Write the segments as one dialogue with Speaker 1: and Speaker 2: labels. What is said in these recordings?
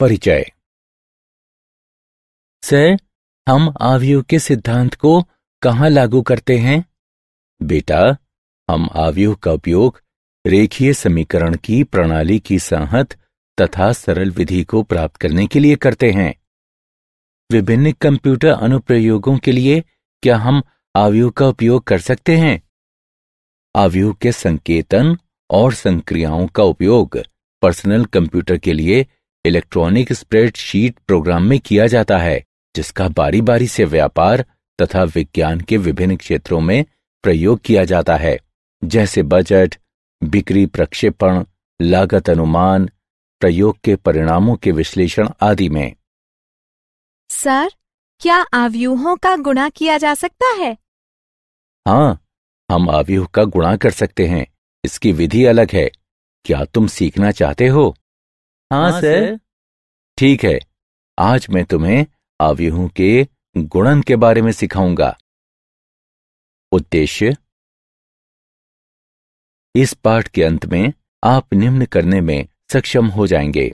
Speaker 1: परिचय सर हम आवयव के सिद्धांत को कहा लागू करते हैं बेटा हम आवयू का उपयोग रेखीय समीकरण की प्रणाली की साहत तथा सरल विधि को प्राप्त करने के लिए करते हैं विभिन्न कंप्यूटर अनुप्रयोगों के लिए क्या हम आवयू का उपयोग कर सकते हैं आवयू के संकेतन और संक्रियाओं का उपयोग पर्सनल कंप्यूटर के लिए इलेक्ट्रॉनिक स्प्रेडशीट प्रोग्राम में किया जाता है जिसका बारी बारी से व्यापार तथा विज्ञान के विभिन्न क्षेत्रों में प्रयोग किया जाता है जैसे बजट बिक्री प्रक्षेपण लागत अनुमान प्रयोग के परिणामों के विश्लेषण आदि में
Speaker 2: सर क्या आवयूहों का गुणा किया जा सकता है
Speaker 1: हाँ हम आवयूह का गुणा कर सकते हैं इसकी विधि अलग है क्या तुम सीखना चाहते हो हाँ सर ठीक है आज मैं तुम्हें अवयवों के गुणन के बारे
Speaker 2: में सिखाऊंगा उद्देश्य
Speaker 1: इस पाठ के अंत में आप निम्न करने में सक्षम हो जाएंगे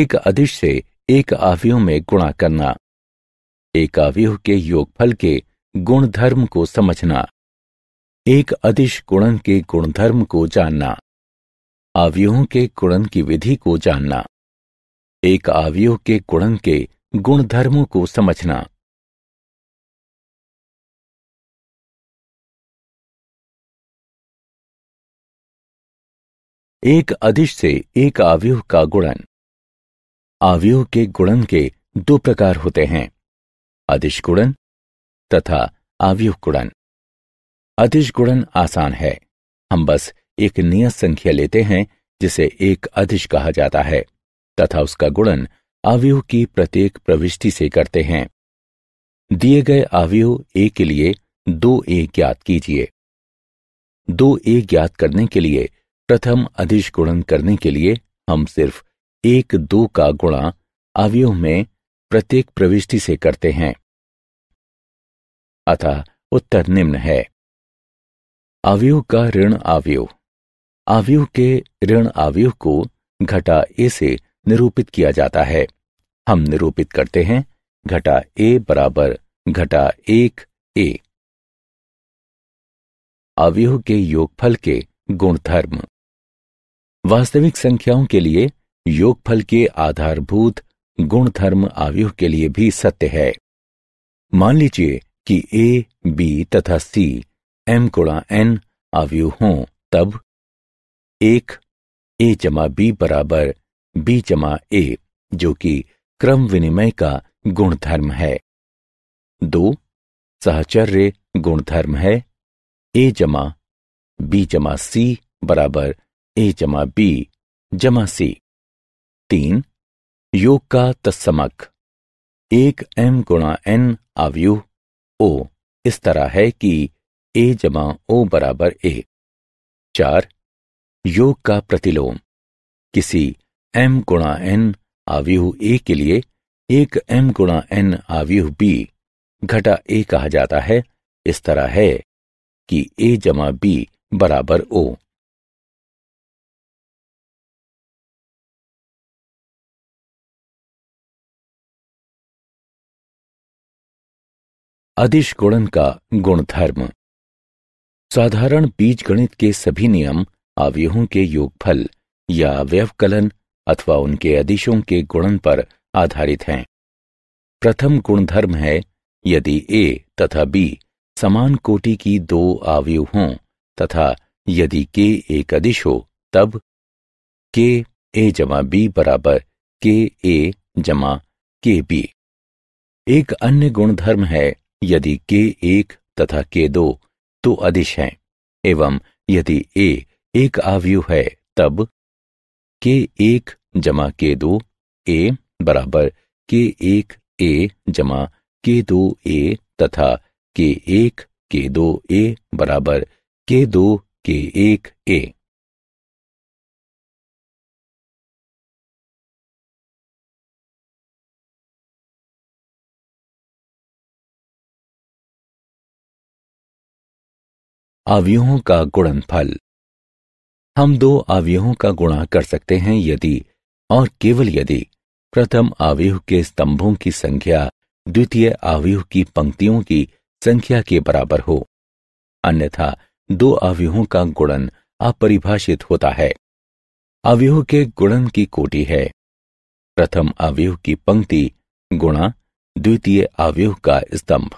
Speaker 1: एक अधिश से एक आव्यूह में गुणा करना एक आव्यूह के योगफल के गुणधर्म को समझना एक अधिश गुणन के गुणधर्म को जानना आवयों के कुड़न की विधि को जानना एक आवयों के कुड़न के गुणधर्मों को समझना एक अधिश से एक आवयु का गुणन आवयु के गुणन के दो प्रकार होते हैं अधिश गुणन तथा आवयु गुणन अधिश गुणन आसान है हम बस एक नियत संख्या लेते हैं जिसे एक अधिश कहा जाता है तथा उसका गुणन आवयु की प्रत्येक प्रविष्टि से करते हैं दिए गए आवयु ए के लिए दो ए ज्ञात कीजिए दो ए ज्ञात करने के लिए प्रथम अधिश गुणन करने के लिए हम सिर्फ एक दो का गुणा अवयव में प्रत्येक प्रविष्टि से करते हैं अतः उत्तर निम्न है अवयव का ऋण अवयव आव्यूह के ऋण आव्यूह को घटा ए से निरूपित किया जाता है हम निरूपित करते हैं घटा ए बराबर घटा एक ए अवयव के योगफल के गुणधर्म वास्तविक संख्याओं के लिए योगफल के आधारभूत गुणधर्म आवयुह के लिए भी सत्य है मान लीजिए कि ए बी तथा सी एम गुणा एन आवयु हों तब एक ए जमा बी बराबर बी जमा ए जो कि क्रम विनिमय का गुणधर्म है दो सहचर्य गुणधर्म है ए जमा बी जमा सी बराबर ए जमा बी जमा सी तीन योग का तत्समक एक एम गुणा एन आवयु ओ इस तरह है कि ए जमा ओ बराबर ए चार योग का प्रतिलोम किसी m गुणा एन आवयु ए के लिए एक m गुणा एन आवयु बी घटा ए कहा जाता है इस तरह है कि ए जमा बी बराबर ओ अधिश गुणन का गुणधर्म साधारण बीज गणित के सभी नियम अवयहों के योगफल या अवयवकलन अथवा उनके अधिशों के गुणन पर आधारित हैं प्रथम गुणधर्म है यदि ए तथा बी समान कोटि की दो आवयु हों तथा यदि के एक अधिश हो तब के ए जमा बी बराबर के ए जमा के बी एक अन्य गुणधर्म है यदि के एक तथा के दो तो अधिश हैं एवं यदि ए एक आवयु है तब के एक जमा के दो ए बराबर के एक ए जमा के दो ए तथा के एक के दो ए बराबर के दो के
Speaker 2: एक ए अवयवों का गुणनफल
Speaker 1: हम दो अवयहों का गुणा कर सकते हैं यदि और केवल यदि प्रथम अवयव के स्तंभों की संख्या द्वितीय अवयव की पंक्तियों की संख्या के बराबर हो अन्यथा दो अवयहों का गुणन अपरिभाषित होता है अवयव के गुणन की कोटि है प्रथम अवयव की पंक्ति गुणा द्वितीय अवयव का स्तंभ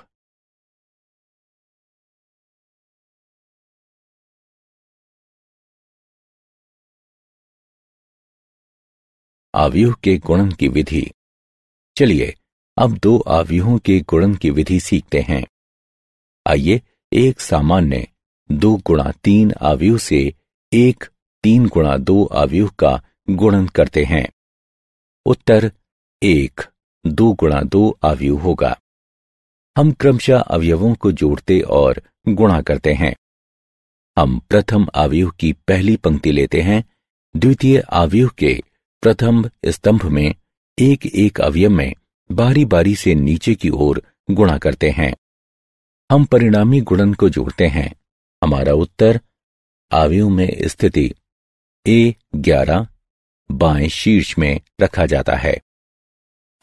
Speaker 2: आवयूह के
Speaker 1: गुणन की विधि चलिए अब दो आवयूहों के गुणन की विधि सीखते हैं आइए एक सामान्य दो गुणा तीन आवयु से एक तीन गुणा दो आवयूह का गुणन करते हैं उत्तर एक दो गुणा दो आवयु होगा हम क्रमशः अवयवों को जोड़ते और गुणा करते हैं हम प्रथम आवयूह की पहली पंक्ति लेते हैं द्वितीय आवयूह के प्रथम स्तंभ में एक एक अवयव में बारी बारी से नीचे की ओर गुणा करते हैं हम परिणामी गुणन को जोड़ते हैं हमारा उत्तर आवयु में स्थिति ए ग्यारह बाएं शीर्ष में रखा जाता है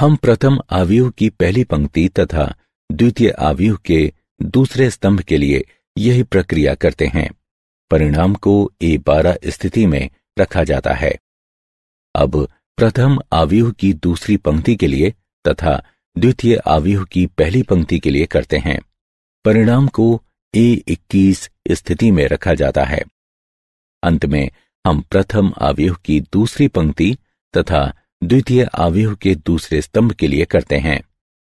Speaker 1: हम प्रथम आवयु की पहली पंक्ति तथा द्वितीय आवयु के दूसरे स्तंभ के लिए यही प्रक्रिया करते हैं परिणाम को ए बारह स्थिति में रखा जाता है अब प्रथम आव्यूह की दूसरी पंक्ति के लिए तथा द्वितीय आव्यूह की पहली पंक्ति के लिए करते हैं परिणाम को ए इक्कीस स्थिति में रखा जाता है अंत में हम प्रथम आव्यूह की दूसरी पंक्ति तथा द्वितीय आव्यूह के दूसरे स्तंभ के लिए करते हैं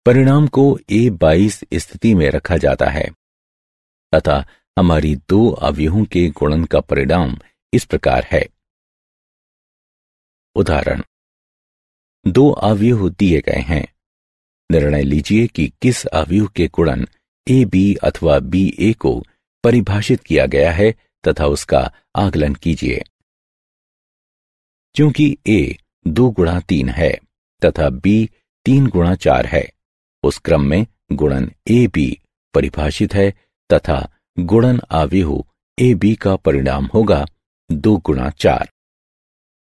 Speaker 1: परिणाम को ए बाईस स्थिति में रखा जाता है तथा हमारी दो आवयुहों के गुणन का परिणाम इस प्रकार है उदाहरण दो आवयु दिए गए हैं निर्णय लीजिए कि किस आवयु के गुणन ए बी अथवा बी ए को परिभाषित किया गया है तथा उसका आकलन कीजिए क्योंकि ए दो गुणा तीन है तथा बी तीन गुणा चार है उस क्रम में गुणन ए बी परिभाषित है तथा गुणन आवेहु ए बी का परिणाम होगा दो गुणा चार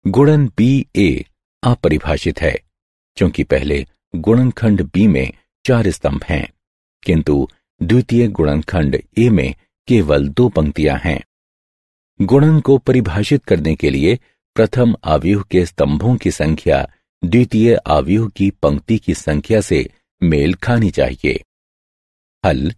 Speaker 1: गुणन बी ए अपरिभाषित है क्योंकि पहले गुणनखंड बी में चार स्तंभ हैं किंतु द्वितीय गुणनखंड ए में केवल दो पंक्तियां हैं गुणन को परिभाषित करने के लिए प्रथम आवयूह के स्तंभों की संख्या द्वितीय आवयूह की पंक्ति की संख्या से मेल खानी चाहिए हल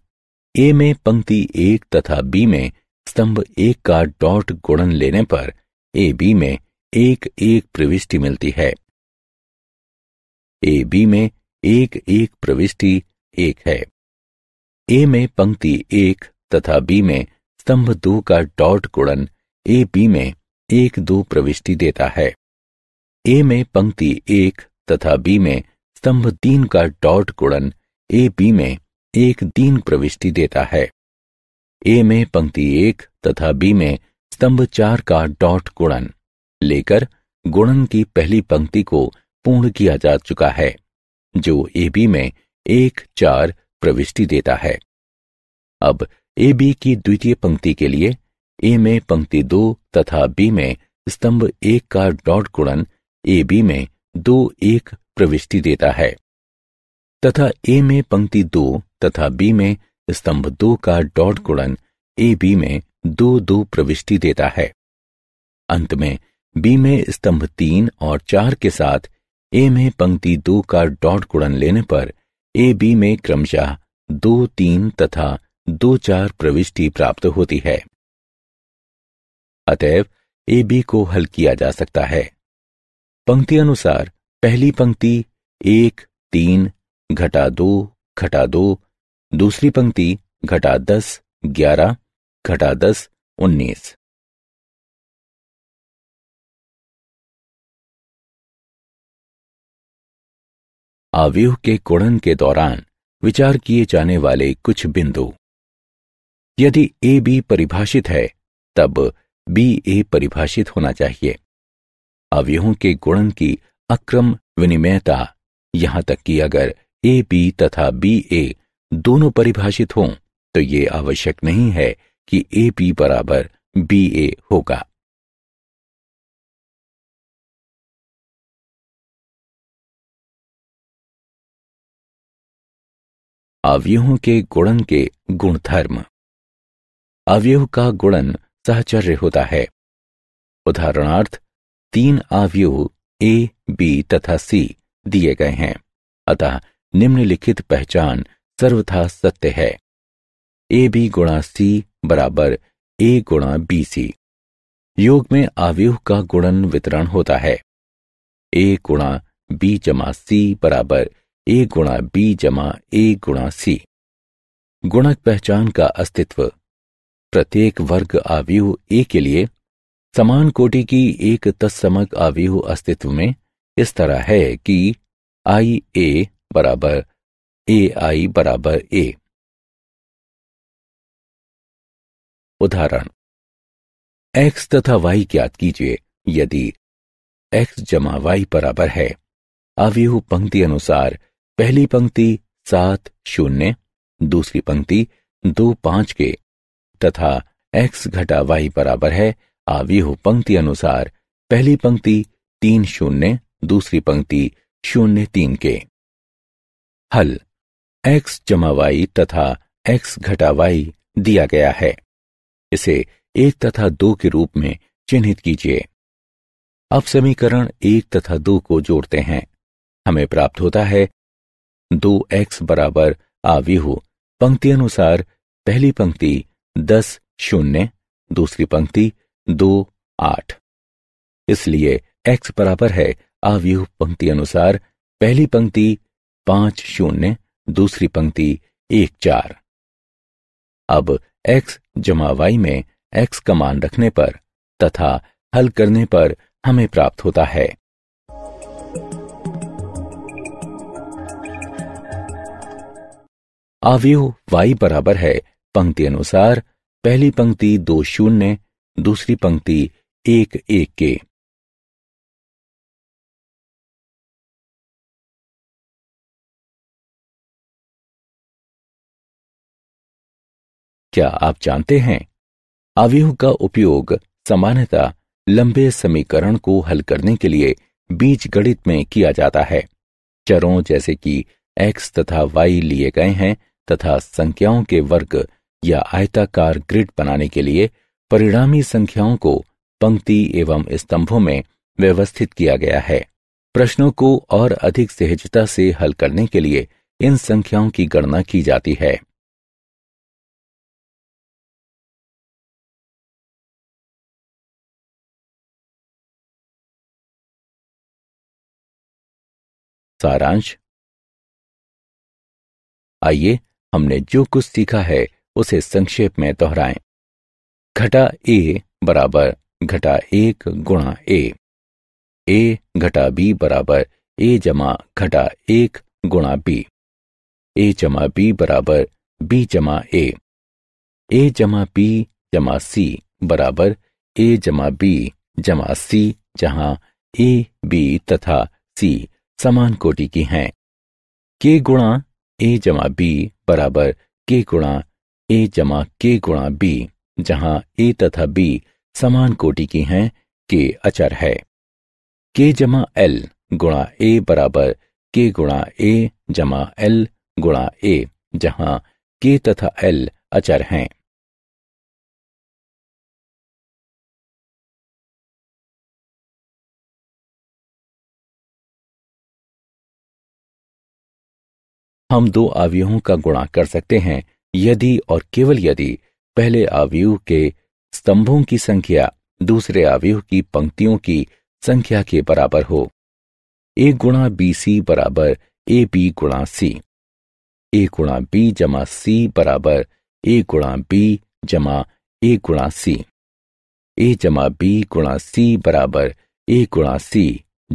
Speaker 1: ए में पंक्ति एक तथा बी में स्तंभ एक का डॉट गुणन लेने पर ए बी में एक एक प्रविष्टि मिलती है ए बी में एक एक प्रविष्टि एक है ए में पंक्ति एक तथा बी में स्तंभ दो का डॉट गुणन ए बी में एक दो प्रविष्टि देता है ए में पंक्ति एक तथा बी में स्तंभ तीन का डॉट गुणन ए बी में एक तीन प्रविष्टि देता है ए में पंक्ति एक तथा बी में स्तंभ चार का डॉट गुणन लेकर गुणन की पहली पंक्ति को पूर्ण किया जा चुका है जो ए बी में एक चार प्रविष्टि देता है अब ए बी की द्वितीय पंक्ति के लिए ए में पंक्ति दो तथा बी में स्तंभ एक का डॉट गुणन ए बी में दो एक प्रविष्टि देता है तथा ए में पंक्ति दो तथा बी में स्तंभ दो का डॉट गुणन ए बी में दो दो प्रविष्टि देता है अंत में बी में स्तंभ तीन और चार के साथ ए में पंक्ति दो का डॉट गुणन लेने पर ए बी में क्रमशः दो तीन तथा दो चार प्रविष्टि प्राप्त होती है अतएव ए बी को हल किया जा सकता है पंक्ति अनुसार पहली पंक्ति एक तीन घटा दो घटा दो दूसरी पंक्ति घटा दस ग्यारह घटा दस उन्नीस आव्यूह के कुणन के दौरान विचार किए जाने वाले कुछ बिंदु यदि ए बी परिभाषित है तब बी ए परिभाषित होना चाहिए अवयवों के गुणन की अक्रम विनिमयता यहां तक कि अगर ए बी तथा बी ए दोनों परिभाषित हों तो ये आवश्यक नहीं है कि ए बी बराबर बी ए
Speaker 2: होगा अवयहों के
Speaker 1: गुणन के गुणधर्म अवयव का गुणन सहचर्य होता है उदाहरणार्थ तीन अवयव ए बी तथा सी दिए गए हैं अतः निम्नलिखित पहचान सर्वथा सत्य है ए बी गुणा सी बराबर ए गुणा बी सी योग में अवयव का गुणन वितरण होता है ए गुणा बी जमा सी बराबर ए गुणा बी जमा ए गुणा सी गुणक पहचान का अस्तित्व प्रत्येक वर्ग आव्यूह ए के लिए समान कोटि की एक तत्समक आव्यूह अस्तित्व में इस तरह है कि आई ए बराबर ए आई बराबर ए उदाहरण x तथा y ज्ञात कीजिए यदि x जमा वाई बराबर है आव्यूह पंक्ति अनुसार पहली पंक्ति सात शून्य दूसरी पंक्ति दो पांच के तथा x घटा वाई बराबर है आव्यूह पंक्ति अनुसार पहली पंक्ति तीन शून्य दूसरी पंक्ति शून्य तीन के हल x जमा वाई तथा x घटा वाई दिया गया है इसे एक तथा दो के रूप में चिन्हित कीजिए अब समीकरण एक तथा दो को जोड़ते हैं हमें प्राप्त होता है दो एक्स बराबर आव्यूह पंक्ति अनुसार पहली पंक्ति दस शून्य दूसरी पंक्ति दो आठ इसलिए एक्स बराबर है आव्यूह पंक्ति अनुसार पहली पंक्ति पांच शून्य दूसरी पंक्ति एक चार अब एक्स जमा वाई में एक्स का मान रखने पर तथा हल करने पर हमें प्राप्त होता है आव्यूह वाई बराबर है पंक्ति अनुसार पहली पंक्ति दो शून्य दूसरी पंक्ति एक एक के क्या आप जानते हैं आव्यूह का उपयोग सामान्यतः लंबे समीकरण को हल करने के लिए बीज गणित में किया जाता है चरों जैसे कि x तथा y लिए गए हैं तथा संख्याओं के वर्ग या आयताकार ग्रिड बनाने के लिए परिणामी संख्याओं को पंक्ति एवं स्तंभों में व्यवस्थित किया गया है प्रश्नों को और अधिक सहजता से हल करने के लिए इन संख्याओं की गणना की जाती है
Speaker 2: सारांश आइए हमने जो
Speaker 1: कुछ सीखा है उसे संक्षेप में दोहराएं घटा ए बराबर घटा एक गुणा ए ए घटा बी बराबर ए जमा घटा एक गुणा बी ए जमा बी बराबर बी जमा ए ए जमा बी जमा सी बराबर ए जमा बी जमा सी जहां ए बी तथा सी समान कोटि की हैं के गुणा ए जमा बी बराबर के गुणा ए जमा के गुणा बी जहां ए तथा बी समान कोटि की हैं के अचर है के जमा एल गुणा ए बराबर के गुणा ए जमा एल गुणा ए जहां के तथा एल अचर हैं हम दो अवयवों का गुणा कर सकते हैं यदि और केवल यदि पहले आवयु के स्तंभों की संख्या दूसरे आवयु की पंक्तियों की संख्या के बराबर हो ए गुणा बी सी बराबर ए बी गुणा सी ए गुणा बी जमा सी बराबर ए गुणा बी जमा ए गुणा सी ए जमा बी गुणा सी बराबर ए गुणा सी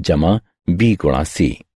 Speaker 1: जमा बी गुणा
Speaker 2: सी